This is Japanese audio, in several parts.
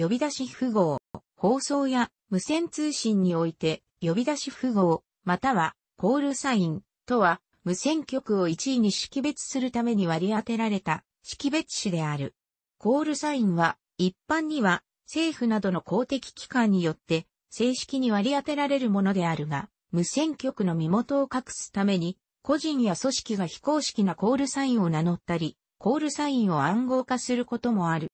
呼び出し符号、放送や無線通信において、呼び出し符号、またはコールサインとは、無線局を1位に識別するために割り当てられた識別詞である。コールサインは、一般には政府などの公的機関によって正式に割り当てられるものであるが、無線局の身元を隠すために、個人や組織が非公式なコールサインを名乗ったり、コールサインを暗号化することもある。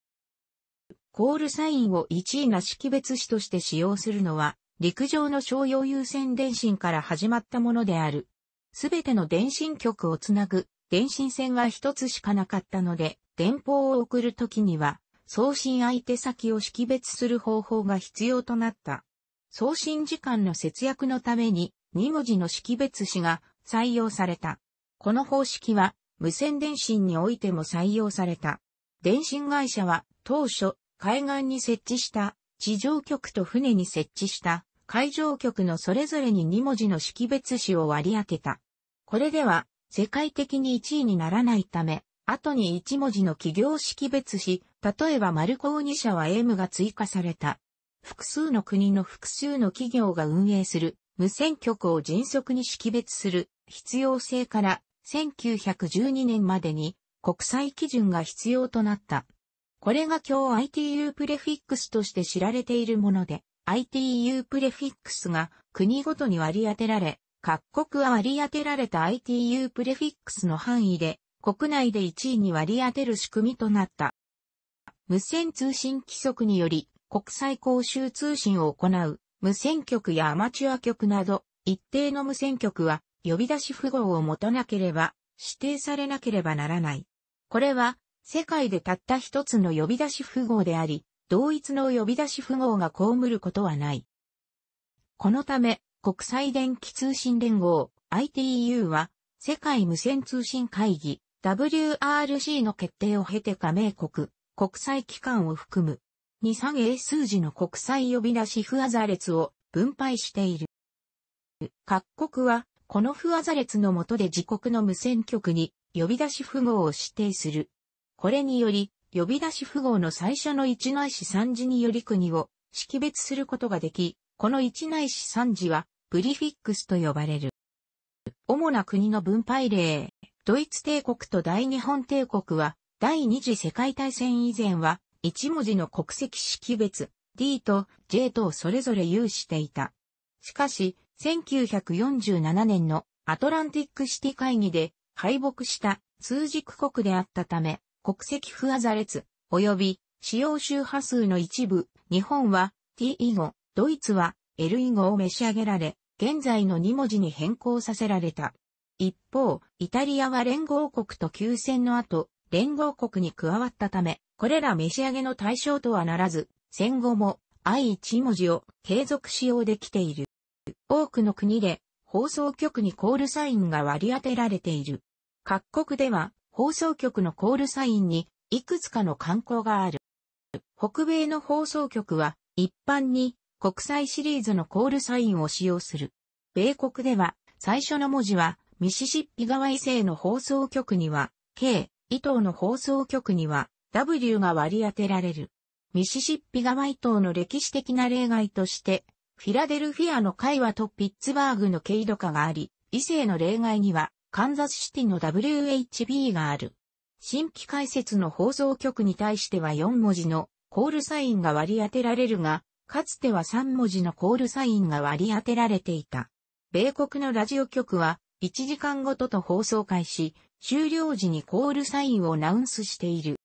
コールサインを1位な識別子として使用するのは、陸上の商用優先電信から始まったものである。すべての電信局をつなぐ電信線は一つしかなかったので、電報を送るときには、送信相手先を識別する方法が必要となった。送信時間の節約のために、2文字の識別子が採用された。この方式は、無線電信においても採用された。電信会社は、当初、海岸に設置した地上局と船に設置した海上局のそれぞれに2文字の識別詞を割り当てた。これでは世界的に1位にならないため、後に1文字の企業識別詞、例えばマルコーニ社は M が追加された。複数の国の複数の企業が運営する無線局を迅速に識別する必要性から1912年までに国際基準が必要となった。これが今日 ITU プレフィックスとして知られているもので、ITU プレフィックスが国ごとに割り当てられ、各国は割り当てられた ITU プレフィックスの範囲で、国内で1位に割り当てる仕組みとなった。無線通信規則により、国際公衆通信を行う無線局やアマチュア局など、一定の無線局は呼び出し符号を持たなければ指定されなければならない。これは世界でたった一つの呼び出し符号であり、同一の呼び出し符号が被ることはない。このため、国際電気通信連合 ITU は、世界無線通信会議 WRC の決定を経て加盟国、国際機関を含む、23英数字の国際呼び出し不ア列を分配している。各国は、この不ア列の下で自国の無線局に呼び出し符号を指定する。これにより、呼び出し符号の最初の一内子三字により国を識別することができ、この一内子三字は、プリフィックスと呼ばれる。主な国の分配例、ドイツ帝国と大日本帝国は、第二次世界大戦以前は、一文字の国籍識別、D と J とそれぞれ有していた。しかし、1947年のアトランティックシティ会議で敗北した通軸国であったため、国籍不アザレツ、及び使用周波数の一部、日本は t 以後、ドイツは L 以後を召し上げられ、現在の2文字に変更させられた。一方、イタリアは連合国と休戦の後、連合国に加わったため、これら召し上げの対象とはならず、戦後も I1 文字を継続使用できている。多くの国で放送局にコールサインが割り当てられている。各国では放送局のコールサインにいくつかの観光がある。北米の放送局は一般に国際シリーズのコールサインを使用する。米国では最初の文字はミシシッピ川異性の放送局には K、伊藤の放送局には W が割り当てられる。ミシシッピ川伊藤の歴史的な例外として、フィラデルフィアの会話とピッツバーグの経度化があり、異性の例外にはカンザスシティの WHB がある。新規解説の放送局に対しては4文字のコールサインが割り当てられるが、かつては3文字のコールサインが割り当てられていた。米国のラジオ局は1時間ごとと放送開始、終了時にコールサインをナウンスしている。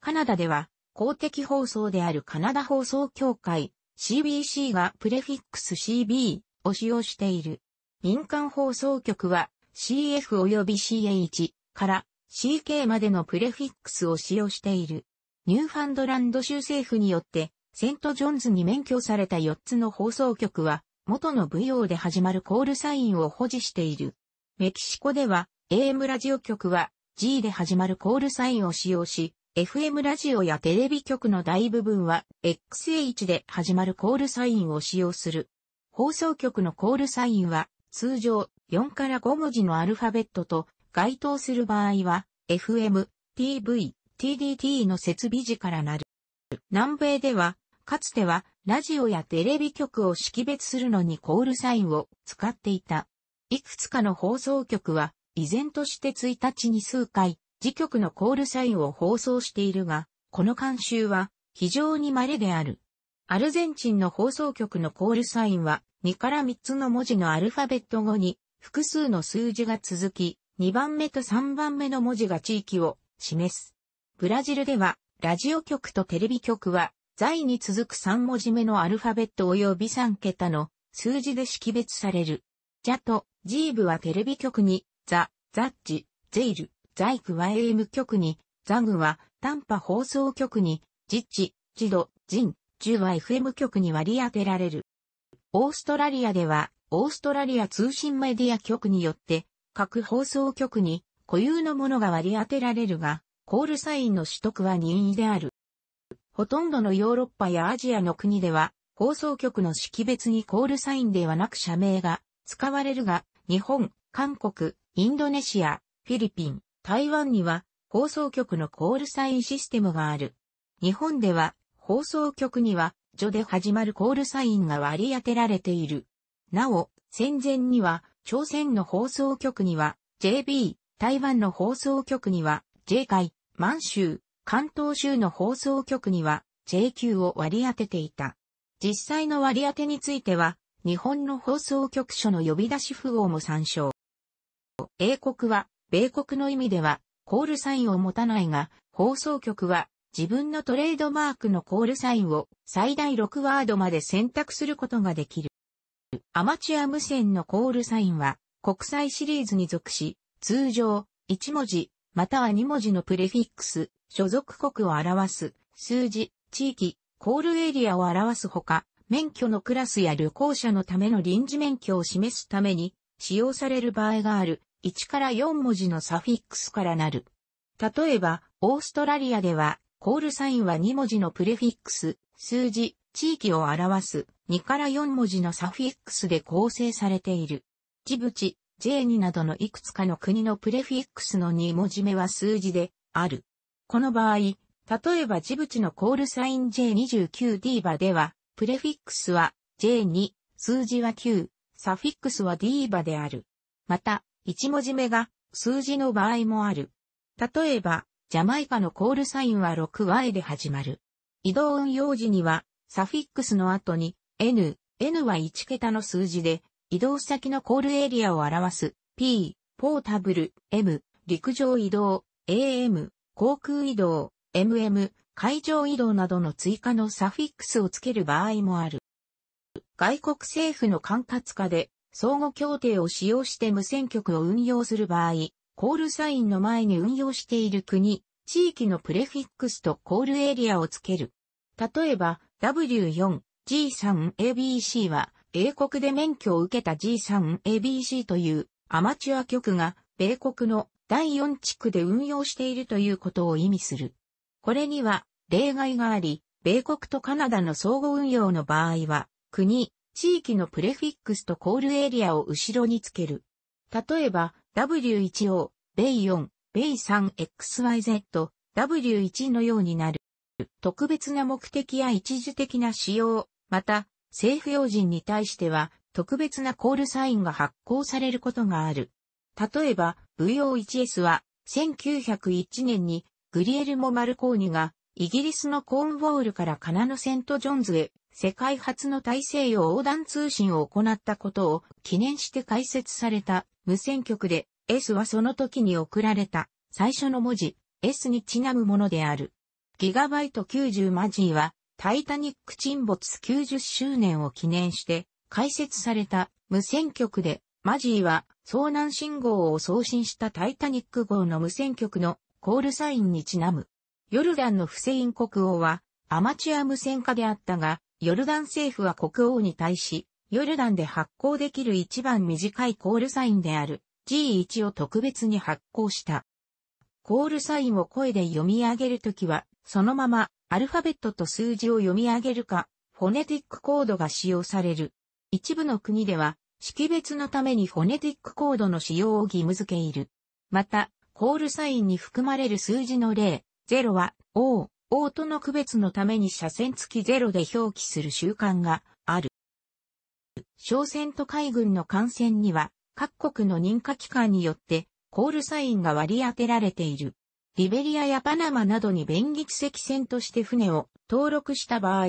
カナダでは公的放送であるカナダ放送協会 CBC がプレフィックス CB を使用している。民間放送局は CF 及び CH から CK までのプレフィックスを使用している。ニューファンドランド州政府によってセントジョンズに免許された4つの放送局は元の舞踊で始まるコールサインを保持している。メキシコでは AM ラジオ局は G で始まるコールサインを使用し、FM ラジオやテレビ局の大部分は XH で始まるコールサインを使用する。放送局のコールサインは通常4から5文字のアルファベットと該当する場合は、FM、TV、TDT の設備時からなる。南米では、かつては、ラジオやテレビ局を識別するのにコールサインを使っていた。いくつかの放送局は、依然として1日に数回、自局のコールサインを放送しているが、この慣習は非常に稀である。アルゼンチンの放送局のコールサインは2から3つの文字のアルファベット後に複数の数字が続き、2番目と3番目の文字が地域を示す。ブラジルでは、ラジオ局とテレビ局は、在に続く3文字目のアルファベット及び3桁の数字で識別される。ジャとジーブはテレビ局に、ザ、ザッジ、ゼイル、ザイクは AM 局に、ザグは短波放送局に、ジッチ、ジド、ジン、ジュは FM 局に割り当てられる。オーストラリアではオーストラリア通信メディア局によって、各放送局に固有のものが割り当てられるが、コールサインの取得は任意である。ほとんどのヨーロッパやアジアの国では、放送局の識別にコールサインではなく社名が使われるが、日本、韓国、インドネシア、フィリピン、台湾には放送局のコールサインシステムがある。日本では放送局には、序で始まるコールサインが割り当てられている。なお、戦前には、朝鮮の放送局には JB、台湾の放送局には J 会、満州、関東州の放送局には JQ を割り当てていた。実際の割り当てについては、日本の放送局所の呼び出し符号も参照。英国は、米国の意味では、コールサインを持たないが、放送局は、自分のトレードマークのコールサインを最大6ワードまで選択することができる。アマチュア無線のコールサインは、国際シリーズに属し、通常、1文字、または2文字のプレフィックス、所属国を表す、数字、地域、コールエリアを表すほか、免許のクラスや旅行者のための臨時免許を示すために、使用される場合がある、1から4文字のサフィックスからなる。例えば、オーストラリアでは、コールサインは2文字のプレフィックス、数字、地域を表す2から4文字のサフィックスで構成されている。ジブチ、J2 などのいくつかの国のプレフィックスの2文字目は数字である。この場合、例えばジブチのコールサイン J29D バでは、プレフィックスは J2、数字は9、サフィックスは D バである。また、1文字目が数字の場合もある。例えば、ジャマイカのコールサインは 6Y で始まる。移動運用時にはサフィックスの後に N、N は1桁の数字で、移動先のコールエリアを表す P、ポータブル、M、陸上移動、AM、航空移動、MM、海上移動などの追加のサフィックスをつける場合もある。外国政府の管轄下で相互協定を使用して無線局を運用する場合、コールサインの前に運用している国、地域のプレフィックスとコールエリアをつける。例えば、W4G3ABC は、英国で免許を受けた G3ABC というアマチュア局が、米国の第4地区で運用しているということを意味する。これには、例外があり、米国とカナダの相互運用の場合は、国、地域のプレフィックスとコールエリアを後ろにつける。例えば、W1O、米4、米 3XYZ、W1 のようになる。特別な目的や一時的な使用、また政府要人に対しては特別なコールサインが発行されることがある。例えば VO1S は1901年にグリエルモ・マルコーニがイギリスのコーンウォールからカナのセント・ジョンズへ世界初の大西洋横断通信を行ったことを記念して開設された無線局で S はその時に送られた最初の文字 S にちなむものである。ギガバイト9 0マジーは、タイタニック沈没90周年を記念して開設された無線局で、マジーは遭難信号を送信したタイタニック号の無線局のコールサインにちなむ。ヨルダンのフセイン国王はアマチュア無線化であったが、ヨルダン政府は国王に対し、ヨルダンで発行できる一番短いコールサインである G1 を特別に発行した。コールサインを声で読み上げるときはそのままアルファベットと数字を読み上げるか、フォネティックコードが使用される。一部の国では、識別のためにフォネティックコードの使用を義務付けいる。また、コールサインに含まれる数字の例、0は O、O との区別のために斜線付き0で表記する習慣がある。商船と海軍の艦船には、各国の認可機関によって、コールサインが割り当てられている。リベリアやパナマなどに便宜地籍船として船を登録した場合、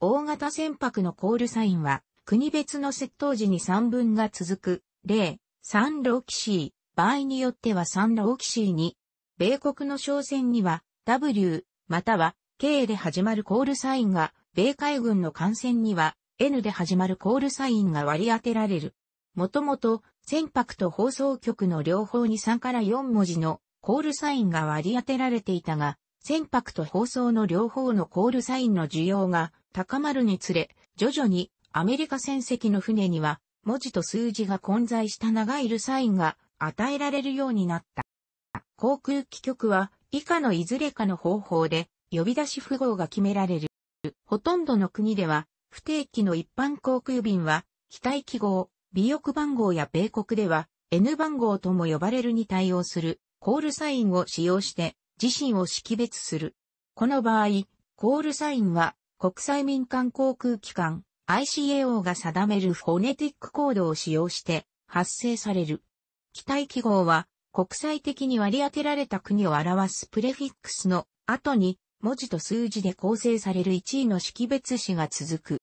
大型船舶のコールサインは、国別の窃盗時に3分が続く、例、サンローキシー、場合によってはサンローキシーに、米国の商船には、W、または、K で始まるコールサインが、米海軍の艦船には、N で始まるコールサインが割り当てられる。もともと、船舶と放送局の両方に3から4文字のコールサインが割り当てられていたが、船舶と放送の両方のコールサインの需要が高まるにつれ、徐々にアメリカ船籍の船には文字と数字が混在した長いルサインが与えられるようになった。航空機局は以下のいずれかの方法で呼び出し符号が決められる。ほとんどの国では不定期の一般航空便は機体記号、尾翼番号や米国では N 番号とも呼ばれるに対応するコールサインを使用して自身を識別する。この場合、コールサインは国際民間航空機関 ICAO が定めるフォネティックコードを使用して発生される。機体記号は国際的に割り当てられた国を表すプレフィックスの後に文字と数字で構成される1位の識別詞が続く。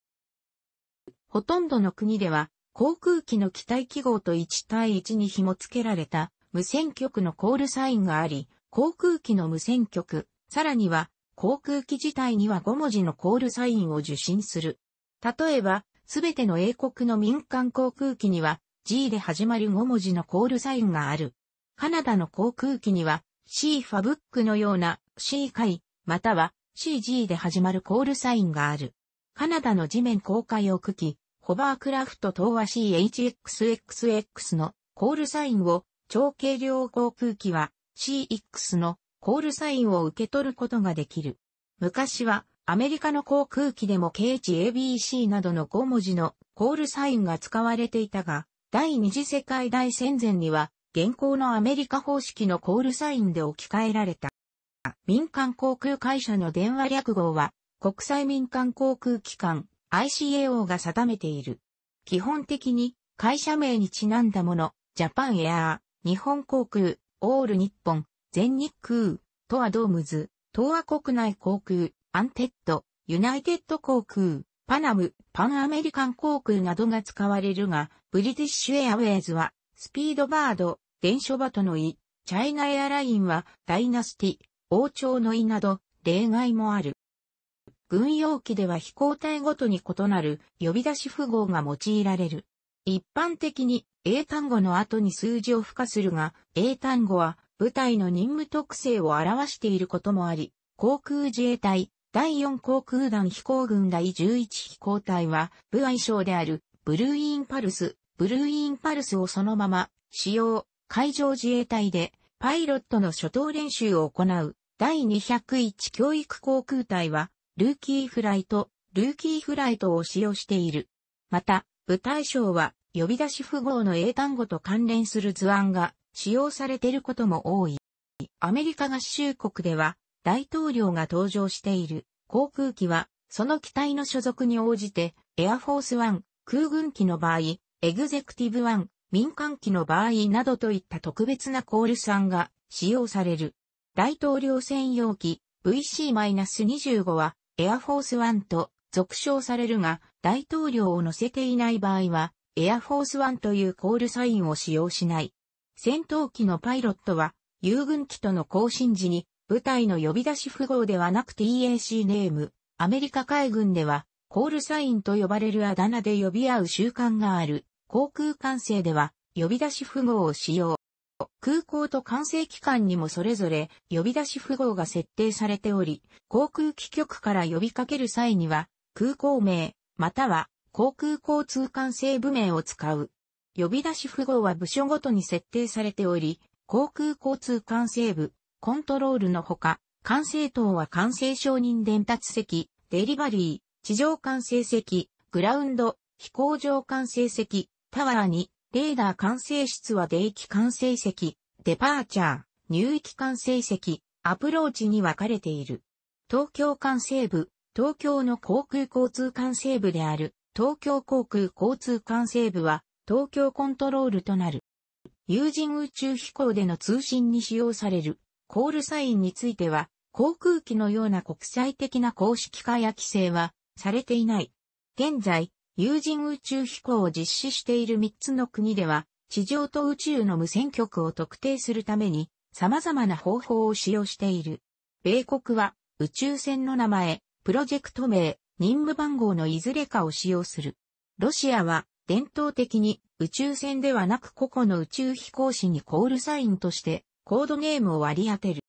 ほとんどの国では航空機の機体記号と1対1に紐付けられた無線局のコールサインがあり、航空機の無線局、さらには航空機自体には5文字のコールサインを受信する。例えば、すべての英国の民間航空機には G で始まる5文字のコールサインがある。カナダの航空機には C ファブックのような C 会、または CG で始まるコールサインがある。カナダの地面公開区機、ホバークラフト等は CHXXX のコールサインを超軽量航空機は CX のコールサインを受け取ることができる。昔はアメリカの航空機でも KHABC などの5文字のコールサインが使われていたが、第二次世界大戦前には現行のアメリカ方式のコールサインで置き換えられた。民間航空会社の電話略号は国際民間航空機関 ICAO が定めている。基本的に会社名にちなんだもの、ジャパンエアー、日本航空、オール日本、全日空、トアドームズ、東亜国内航空、アンテッド、ユナイテッド航空、パナム、パンアメリカン航空などが使われるが、ブリティッシュエアウェイズは、スピードバード、電書バトのイ、チャイナエアラインは、ダイナスティ、王朝のイなど、例外もある。軍用機では飛行体ごとに異なる呼び出し符号が用いられる。一般的に英単語の後に数字を付加するが、英単語は部隊の任務特性を表していることもあり、航空自衛隊、第4航空団飛行軍第11飛行隊は、部愛称である、ブルーインパルス、ブルーインパルスをそのまま、使用、海上自衛隊で、パイロットの初等練習を行う、第201教育航空隊は、ルーキーフライト、ルーキーフライトを使用している。また、部隊賞は、呼び出し符号の英単語と関連する図案が使用されていることも多い。アメリカ合衆国では大統領が搭乗している航空機はその機体の所属に応じてエアフォースワン、空軍機の場合、エグゼクティブワン、民間機の場合などといった特別なコールさんが使用される。大統領専用機 VC-25 はエアフォースワンと俗称されるが大統領を乗せていない場合はエアフォースワンというコールサインを使用しない。戦闘機のパイロットは、遊軍機との更新時に、部隊の呼び出し符号ではなく TAC ネーム、アメリカ海軍では、コールサインと呼ばれるあだ名で呼び合う習慣がある。航空管制では、呼び出し符号を使用。空港と管制機関にもそれぞれ呼び出し符号が設定されており、航空機局から呼びかける際には、空港名、または航空交通管制部名を使う。呼び出し符号は部署ごとに設定されており、航空交通管制部、コントロールのほか、管制塔は管制承認伝達席、デリバリー、地上管制席、グラウンド、飛行場管制席、タワーに、レーダー管制室は出域管制席、デパーチャー、入域管制席、アプローチに分かれている。東京管制部、東京の航空交通管制部である東京航空交通管制部は東京コントロールとなる。有人宇宙飛行での通信に使用されるコールサインについては航空機のような国際的な公式化や規制はされていない。現在、有人宇宙飛行を実施している3つの国では地上と宇宙の無線局を特定するために様々な方法を使用している。米国は宇宙船の名前、プロジェクト名、任務番号のいずれかを使用する。ロシアは伝統的に宇宙船ではなく個々の宇宙飛行士にコールサインとしてコードネームを割り当てる。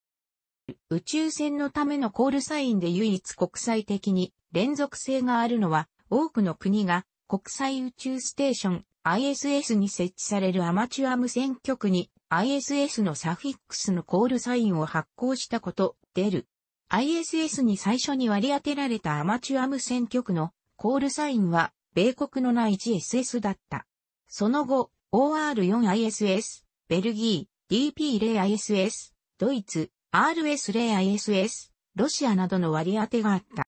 宇宙船のためのコールサインで唯一国際的に連続性があるのは多くの国が国際宇宙ステーション ISS に設置されるアマチュア無線局に ISS のサフィックスのコールサインを発行したこと、出る。ISS に最初に割り当てられたアマチュア無線局のコールサインは米国のい g s s だった。その後、OR4ISS、ベルギー、DP0ISS、ドイツ、RS0ISS、ロシアなどの割り当てがあった。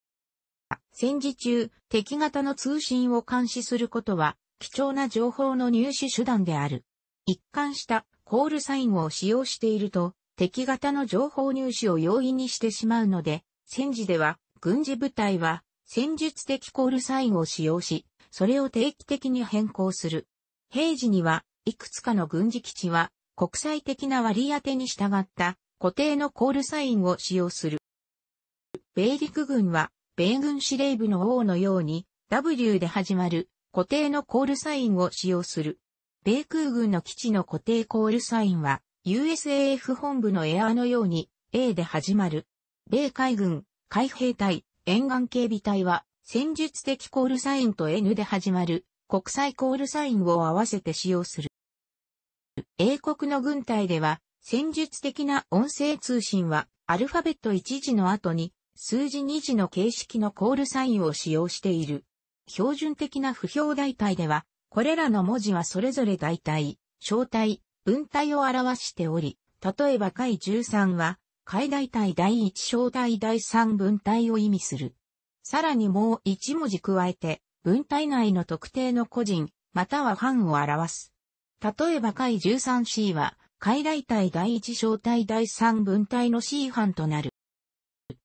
戦時中、敵型の通信を監視することは、貴重な情報の入手手段である。一貫したコールサインを使用していると、敵型の情報入手を容易にしてしまうので、戦時では、軍事部隊は、戦術的コールサインを使用し、それを定期的に変更する。平時には、いくつかの軍事基地は、国際的な割り当てに従った固定のコールサインを使用する。米陸軍は、米軍司令部の王のように、W で始まる固定のコールサインを使用する。米空軍の基地の固定コールサインは、USAF 本部のエアーのように A で始まる。米海軍、海兵隊、沿岸警備隊は戦術的コールサインと N で始まる国際コールサインを合わせて使用する。英国の軍隊では戦術的な音声通信はアルファベット1字の後に数字2字の形式のコールサインを使用している。標準的な不評代替では、これらの文字はそれぞれ代替、小体、文体を表しており、例えば解13は、解大体第一小体第三文体を意味する。さらにもう一文字加えて、文体内の特定の個人、または班を表す。例えば解 13C は、解大体第一小体第三分体の C 班となる。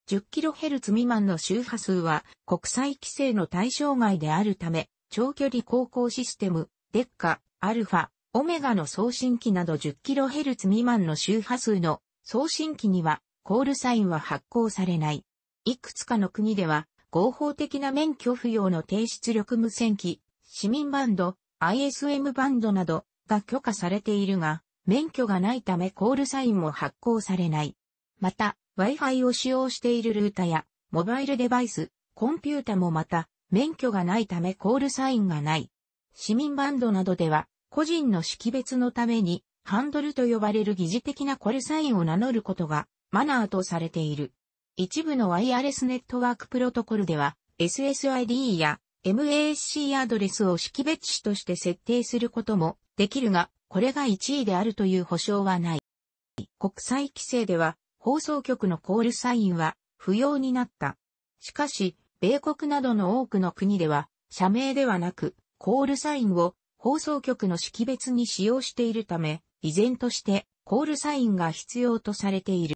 10kHz 未満の周波数は国際規制の対象外であるため、長距離航行システム、デッカ、アルファ、オメガの送信機など 10kHz 未満の周波数の送信機にはコールサインは発行されない。いくつかの国では合法的な免許不要の低出力無線機、市民バンド、ISM バンドなどが許可されているが、免許がないためコールサインも発行されない。また、Wi-Fi を使用しているルータや、モバイルデバイス、コンピュータもまた、免許がないためコールサインがない。市民バンドなどでは、個人の識別のために、ハンドルと呼ばれる疑似的なコールサインを名乗ることがマナーとされている。一部のワイヤレスネットワークプロトコルでは、SSID や MAC アドレスを識別紙として設定することもできるが、これが1位であるという保証はない。国際規制では、放送局のコールサインは不要になった。しかし、米国などの多くの国では、社名ではなく、コールサインを放送局の識別に使用しているため、依然としてコールサインが必要とされている。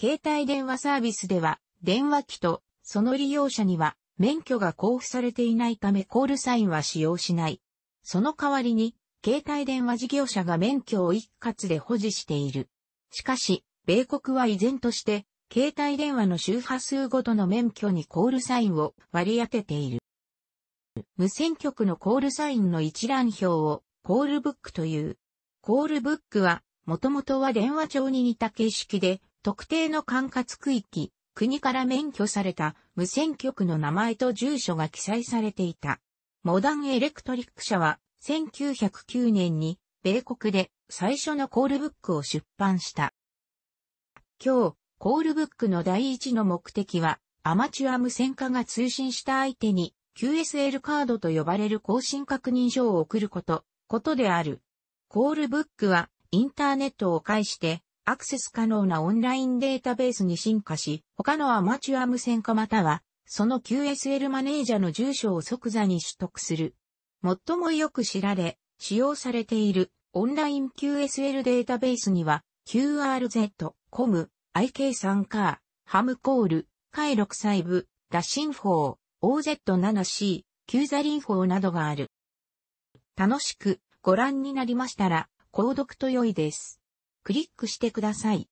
携帯電話サービスでは、電話機とその利用者には免許が交付されていないためコールサインは使用しない。その代わりに、携帯電話事業者が免許を一括で保持している。しかし、米国は依然として、携帯電話の周波数ごとの免許にコールサインを割り当てている。無線局のコールサインの一覧表をコールブックという。コールブックは、もともとは電話帳に似た形式で、特定の管轄区域、国から免許された無線局の名前と住所が記載されていた。モダンエレクトリック社は、1909年に、米国で最初のコールブックを出版した。今日、コールブックの第一の目的は、アマチュア無線化が通信した相手に QSL カードと呼ばれる更新確認書を送ること、ことである。コールブックはインターネットを介してアクセス可能なオンラインデータベースに進化し、他のアマチュア無線化または、その QSL マネージャーの住所を即座に取得する。最もよく知られ、使用されているオンライン QSL データベースには、QRZ、COM、IK3 カー、ハムコール、回6細部、ダシンフォー、OZ7C、キューザリン法などがある。楽しくご覧になりましたら、購読と良いです。クリックしてください。